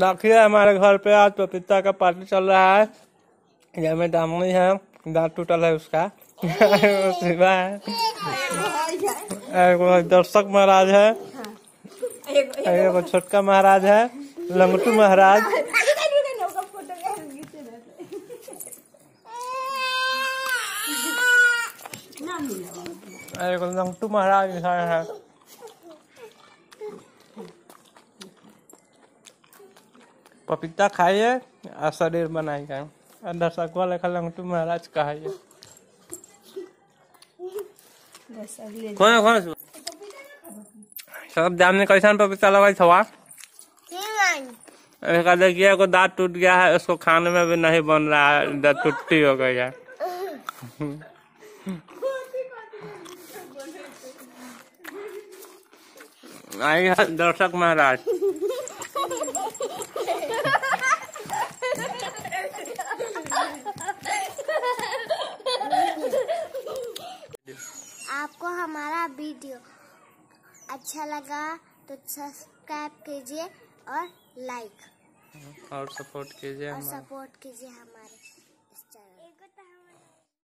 नखिया हमारे घर पे आज पपीता का पार्टी चल रहा है घर में दामोई है दांत टूटल है उसका है दर्शक महाराज है एक छोटका महाराज है लंगटू महाराज लंगटू महाराज है पपीता खाइए और शरीर बनाइए और दसकुआ लिखा लंगटू महाराज कहिए कौन कौन सब दाम में कैसा पपीता लगाई थवा इसका देखिए को दांत टूट गया है उसको खाने में भी नहीं बन रहा है दांत टूटी हो गई है आई दर्शक महाराज आपको हमारा वीडियो अच्छा लगा तो सब्सक्राइब कीजिए और लाइक और सपोर्ट कीजिए और सपोर्ट कीजिए हमारे इस चैनल